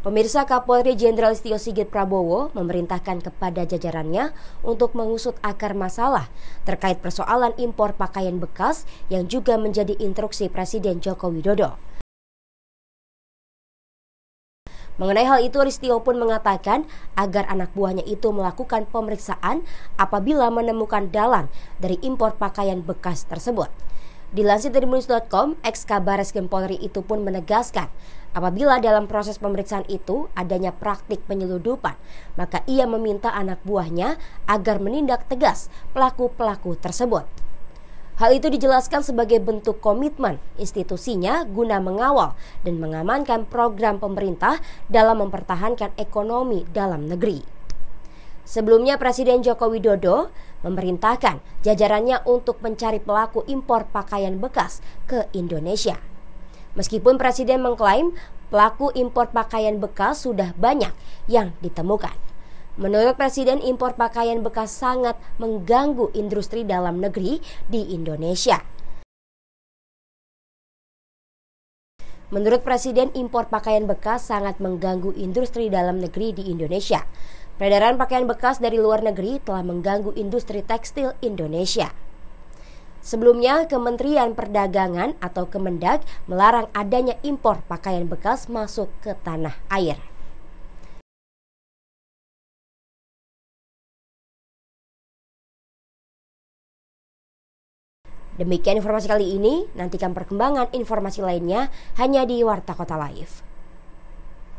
Pemirsa Kapolri Jenderal Istio Sigit Prabowo memerintahkan kepada jajarannya untuk mengusut akar masalah terkait persoalan impor pakaian bekas yang juga menjadi instruksi Presiden Joko Widodo. Mengenai hal itu, Ristio pun mengatakan agar anak buahnya itu melakukan pemeriksaan apabila menemukan dalang dari impor pakaian bekas tersebut. Dilansir dari munis.com, ex kabar eskrim Polri itu pun menegaskan apabila dalam proses pemeriksaan itu adanya praktik penyeludupan, maka ia meminta anak buahnya agar menindak tegas pelaku-pelaku tersebut. Hal itu dijelaskan sebagai bentuk komitmen institusinya guna mengawal dan mengamankan program pemerintah dalam mempertahankan ekonomi dalam negeri. Sebelumnya Presiden Joko Widodo memerintahkan jajarannya untuk mencari pelaku impor pakaian bekas ke Indonesia. Meskipun Presiden mengklaim pelaku impor pakaian bekas sudah banyak yang ditemukan. Menurut Presiden, impor pakaian bekas sangat mengganggu industri dalam negeri di Indonesia. Menurut Presiden, impor pakaian bekas sangat mengganggu industri dalam negeri di Indonesia. Peredaran pakaian bekas dari luar negeri telah mengganggu industri tekstil Indonesia. Sebelumnya, Kementerian Perdagangan atau Kemendag melarang adanya impor pakaian bekas masuk ke tanah air. Demikian informasi kali ini, nantikan perkembangan informasi lainnya hanya di Warta Kota Live.